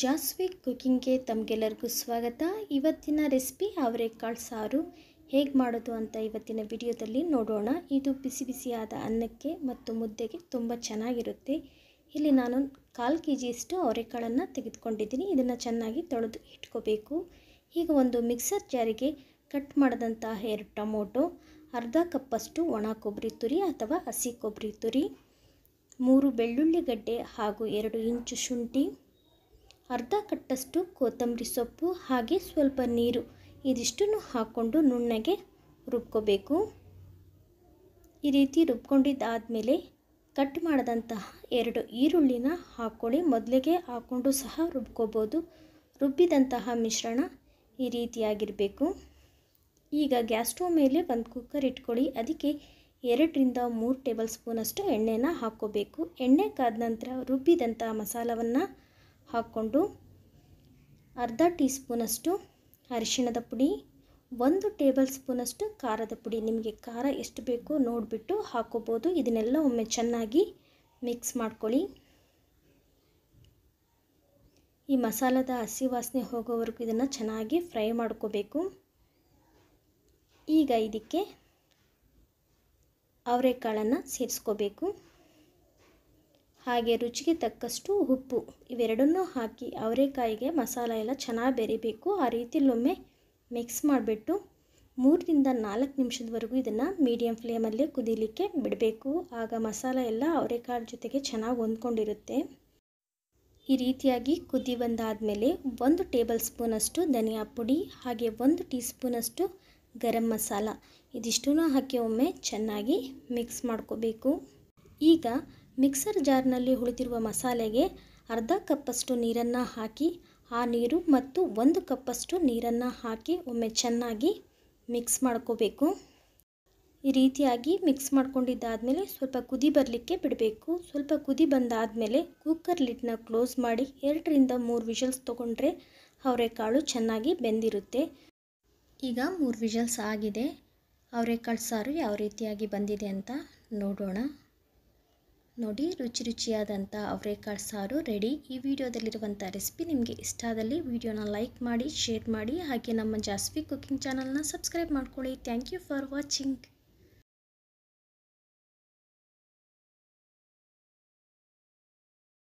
ಜಾಸ್ವಿ ಕುಕ್ಕಿಂಗ್ಗೆ ತಮಗೆಲ್ಲರಿಗೂ ಸ್ವಾಗತ ಇವತ್ತಿನ ರೆಸಿಪಿ ಅವರೆಕಾಳು ಸಾರು ಹೇಗೆ ಮಾಡೋದು ಅಂತ ಇವತ್ತಿನ ವಿಡಿಯೋದಲ್ಲಿ ನೋಡೋಣ ಇದು ಬಿಸಿ ಬಿಸಿಯಾದ ಅನ್ನಕ್ಕೆ ಮತ್ತು ಮುದ್ದೆಗೆ ತುಂಬ ಚೆನ್ನಾಗಿರುತ್ತೆ ಇಲ್ಲಿ ನಾನು ಕಾಲು ಕೆ ಜಿಯಷ್ಟು ಅವರೆಕಾಳನ್ನು ತೆಗೆದುಕೊಂಡಿದ್ದೀನಿ ಇದನ್ನು ಚೆನ್ನಾಗಿ ತೊಳೆದು ಇಟ್ಕೋಬೇಕು ಈಗ ಒಂದು ಮಿಕ್ಸರ್ ಜಾರಿಗೆ ಕಟ್ ಮಾಡಿದಂತಹ ಎರಡು ಟೊಮೊಟೊ ಅರ್ಧ ಕಪ್ಪಷ್ಟು ಒಣ ಕೊಬ್ಬರಿ ತುರಿ ಅಥವಾ ಹಸಿ ಕೊಬ್ಬರಿ ತುರಿ ಮೂರು ಬೆಳ್ಳುಳ್ಳಿ ಗಡ್ಡೆ ಹಾಗೂ ಎರಡು ಇಂಚು ಶುಂಠಿ ಅರ್ಧ ಕಟ್ಟಷ್ಟು ಕೊತ್ತಂಬರಿ ಸೊಪ್ಪು ಹಾಗೆ ಸ್ವಲ್ಪ ನೀರು ಇದಿಷ್ಟನ್ನು ಹಾಕ್ಕೊಂಡು ನುಣ್ಣಗೆ ರುಬ್ಕೋಬೇಕು ಈ ರೀತಿ ರುಬ್ಕೊಂಡಿದ್ದಾದಮೇಲೆ ಕಟ್ ಮಾಡಿದಂತಹ ಎರಡು ಈರುಳ್ಳಿನ ಹಾಕ್ಕೊಳ್ಳಿ ಮೊದಲಿಗೆ ಹಾಕ್ಕೊಂಡು ಸಹ ರುಬ್ಕೋಬೋದು ರುಬ್ಬಿದಂತಹ ಮಿಶ್ರಣ ಈ ರೀತಿಯಾಗಿರಬೇಕು ಈಗ ಗ್ಯಾಸ್ ಸ್ಟೋವ್ ಮೇಲೆ ಒಂದು ಕುಕ್ಕರ್ ಇಟ್ಕೊಳ್ಳಿ ಅದಕ್ಕೆ ಎರಡರಿಂದ ಮೂರು ಟೇಬಲ್ ಸ್ಪೂನಷ್ಟು ಎಣ್ಣೆನ ಹಾಕ್ಕೋಬೇಕು ಎಣ್ಣೆ ಕಾದ ನಂತರ ರುಬ್ಬಿದಂಥ ಮಸಾಲವನ್ನು ಹಾಕ್ಕೊಂಡು ಅರ್ಧ ಟೀ ಸ್ಪೂನಷ್ಟು ಅರಿಶಿಣದ ಪುಡಿ ಒಂದು ಟೇಬಲ್ ಸ್ಪೂನಷ್ಟು ಖಾರದ ಪುಡಿ ನಿಮಗೆ ಖಾರ ಎಷ್ಟು ಬೇಕೋ ನೋಡಿಬಿಟ್ಟು ಹಾಕೋಬೋದು ಇದನ್ನೆಲ್ಲ ಒಮ್ಮೆ ಚೆನ್ನಾಗಿ ಮಿಕ್ಸ್ ಮಾಡ್ಕೊಳ್ಳಿ ಈ ಮಸಾಲದ ಹಸಿ ವಾಸನೆ ಹೋಗೋವರೆಗೂ ಇದನ್ನು ಚೆನ್ನಾಗಿ ಫ್ರೈ ಮಾಡ್ಕೋಬೇಕು ಈಗ ಇದಕ್ಕೆ ಅವರೆಕಾಳನ್ನು ಸೇರಿಸ್ಕೋಬೇಕು ಹಾಗೆ ರುಚಿಗೆ ತಕ್ಕಷ್ಟು ಉಪ್ಪು ಇವೆರಡನ್ನೂ ಹಾಕಿ ಅವರೆಕಾಯಿಗೆ ಮಸಾಲ ಎಲ್ಲ ಚೆನ್ನಾಗಿ ಬೆರಿಬೇಕು ಆ ರೀತಿಯಲ್ಲೊಮ್ಮೆ ಮಿಕ್ಸ್ ಮಾಡಿಬಿಟ್ಟು ಮೂರರಿಂದ ನಾಲ್ಕು ನಿಮಿಷದವರೆಗೂ ಇದನ್ನು ಮೀಡಿಯಂ ಫ್ಲೇಮಲ್ಲೇ ಕುದೀಲಿಕ್ಕೆ ಬಿಡಬೇಕು ಆಗ ಮಸಾಲ ಎಲ್ಲ ಅವರೆಕಾಯಿ ಜೊತೆಗೆ ಚೆನ್ನಾಗಿ ಹೊಂದ್ಕೊಂಡಿರುತ್ತೆ ಈ ರೀತಿಯಾಗಿ ಕುದಿ ಬಂದಾದಮೇಲೆ ಒಂದು ಟೇಬಲ್ ಸ್ಪೂನಷ್ಟು ಧನಿಯಾ ಪುಡಿ ಹಾಗೆ ಒಂದು ಟೀ ಸ್ಪೂನಷ್ಟು ಗರಂ ಮಸಾಲ ಇದಿಷ್ಟೂ ಹಾಕಿ ಒಮ್ಮೆ ಚೆನ್ನಾಗಿ ಮಿಕ್ಸ್ ಮಾಡ್ಕೋಬೇಕು ಈಗ ಮಿಕ್ಸರ್ ಜಾರ್ನಲ್ಲಿ ಉಳಿದಿರುವ ಮಸಾಲೆಗೆ ಅರ್ಧ ಕಪ್ಪಷ್ಟು ನೀರನ್ನು ಹಾಕಿ ಆ ನೀರು ಮತ್ತು ಒಂದು ಕಪ್ಪಷ್ಟು ನೀರನ್ನು ಹಾಕಿ ಒಮ್ಮೆ ಚೆನ್ನಾಗಿ ಮಿಕ್ಸ್ ಮಾಡ್ಕೋಬೇಕು ಈ ರೀತಿಯಾಗಿ ಮಿಕ್ಸ್ ಮಾಡ್ಕೊಂಡಿದ್ದಾದಮೇಲೆ ಸ್ವಲ್ಪ ಕುದಿ ಬರಲಿಕ್ಕೆ ಬಿಡಬೇಕು ಸ್ವಲ್ಪ ಕುದಿ ಬಂದಾದಮೇಲೆ ಕುಕ್ಕರ್ ಲಿಡ್ನ ಕ್ಲೋಸ್ ಮಾಡಿ ಎರಡರಿಂದ ಮೂರು ವಿಷಲ್ಸ್ ತೊಗೊಂಡ್ರೆ ಅವರೆಕಾಳು ಚೆನ್ನಾಗಿ ಬೆಂದಿರುತ್ತೆ ಈಗ ಮೂರು ವಿಷಲ್ಸ್ ಆಗಿದೆ ಅವರೆಕಾಳು ಸಾರು ಯಾವ ರೀತಿಯಾಗಿ ಬಂದಿದೆ ಅಂತ ನೋಡೋಣ ನೋಡಿ ರುಚಿ ರುಚಿಯಾದಂಥ ಅವರೆಕಾಳು ಸಾರು ರೆಡಿ ಈ ವಿಡಿಯೋದಲ್ಲಿರುವಂಥ ರೆಸಿಪಿ ನಿಮಗೆ ಇಷ್ಟ ಆದಲ್ಲಿ ವಿಡಿಯೋನ ಲೈಕ್ ಮಾಡಿ ಶೇರ್ ಮಾಡಿ ಹಾಗೆ ನಮ್ಮ ಜಾಸ್ವಿ ಕುಕ್ಕಿಂಗ್ ಚಾನಲ್ನ ಸಬ್ಸ್ಕ್ರೈಬ್ ಮಾಡ್ಕೊಳ್ಳಿ ಥ್ಯಾಂಕ್ ಯು ಫಾರ್ ವಾಚಿಂಗ್